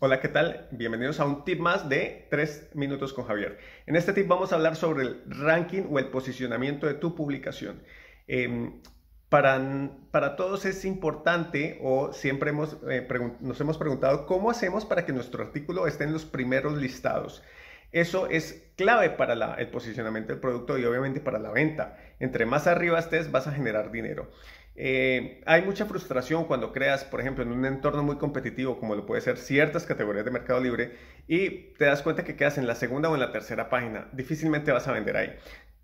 Hola, ¿qué tal? Bienvenidos a un tip más de 3 minutos con Javier. En este tip vamos a hablar sobre el ranking o el posicionamiento de tu publicación. Em, para, para, todos es importante o siempre hemos, eh, nos hemos preguntado cómo hacemos para que nuestro artículo esté en los primeros listados. Eso es clave para el posicionamiento del producto y obviamente para la venta. Entre más arriba estés, vas a generar dinero. Eh, hay mucha frustración cuando creas, por ejemplo, en un entorno muy competitivo como lo puede ser ciertas categorías de Mercado Libre y te das cuenta que quedas en la segunda o en la tercera página. Difícilmente vas a vender ahí.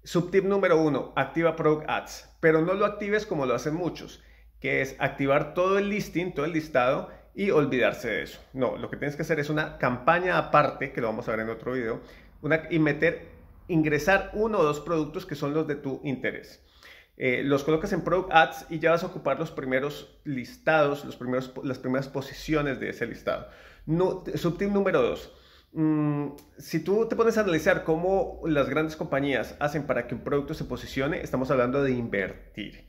Subtip número uno, activa Product Ads, pero no lo actives como lo hacen muchos, que es activar todo el listing, todo el listado y olvidarse de eso. No, lo que tienes que hacer es una campaña aparte, que lo vamos a ver en otro video, una, y meter, ingresar uno o dos productos que son los de tu interés. Eh, los colocas en Product Ads y ya vas a ocupar los primeros listados, los primeros, las primeras posiciones de ese listado. No, subtip número 2. Mm, si tú te pones a analizar cómo las grandes compañías hacen para que un producto se posicione, estamos hablando de invertir.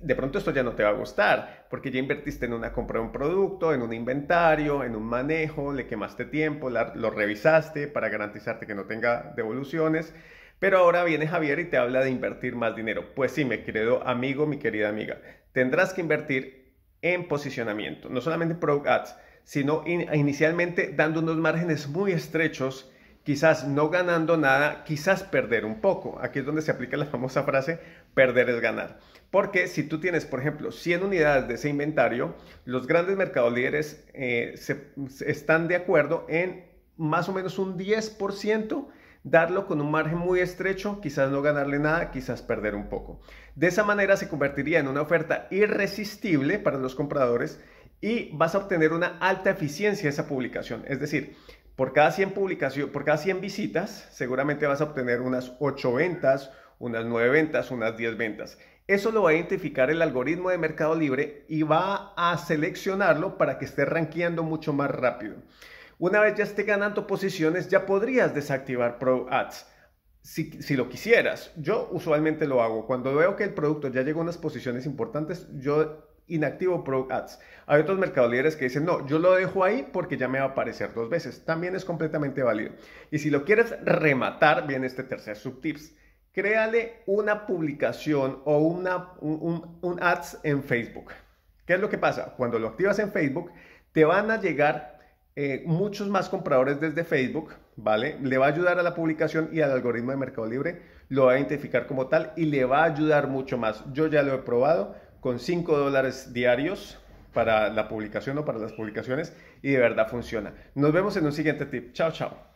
De pronto esto ya no te va a gustar, porque ya invertiste en una compra de un producto, en un inventario, en un manejo, le quemaste tiempo, lo revisaste para garantizarte que no tenga devoluciones. Pero ahora viene Javier y te habla de invertir más dinero. Pues sí, me querido amigo, mi querida amiga, tendrás que invertir en posicionamiento, no solamente en Product Ads, sino inicialmente dando unos márgenes muy estrechos, quizás no ganando nada, quizás perder un poco. Aquí es donde se aplica la famosa frase, perder es ganar. Porque si tú tienes, por ejemplo, 100 unidades de ese inventario, los grandes mercados eh, están de acuerdo en más o menos un 10% darlo con un margen muy estrecho, quizás no ganarle nada, quizás perder un poco. De esa manera se convertiría en una oferta irresistible para los compradores y vas a obtener una alta eficiencia esa publicación. Es decir, por cada 100 por cada 100 visitas, seguramente vas a obtener unas 8 ventas, unas 9 ventas, unas 10 ventas. Eso lo va a identificar el algoritmo de Mercado Libre y va a seleccionarlo para que esté rankeando mucho más rápido. Una vez ya esté ganando posiciones, ya podrías desactivar Pro Ads. Si, lo quisieras, yo usualmente lo hago. Cuando veo que el producto ya llegó a unas posiciones importantes, yo inactivo Pro Ads. Hay otros mercadolíderes que dicen, no, yo lo dejo ahí porque ya me va a aparecer dos veces. También es completamente válido. Y si lo quieres rematar, viene este tercer subtips. Créale una publicación o una, un ads en Facebook. ¿Qué es lo que pasa? Cuando lo activas en Facebook, te van a llegar eh, muchos más compradores desde Facebook, ¿vale? Le va a ayudar a la publicación y al algoritmo de Mercado Libre, lo va a identificar como tal y le va a ayudar mucho más. Yo ya lo he probado con 5 dólares diarios para la publicación o para las publicaciones y de verdad funciona. Nos vemos en un siguiente tip. Chao, chao.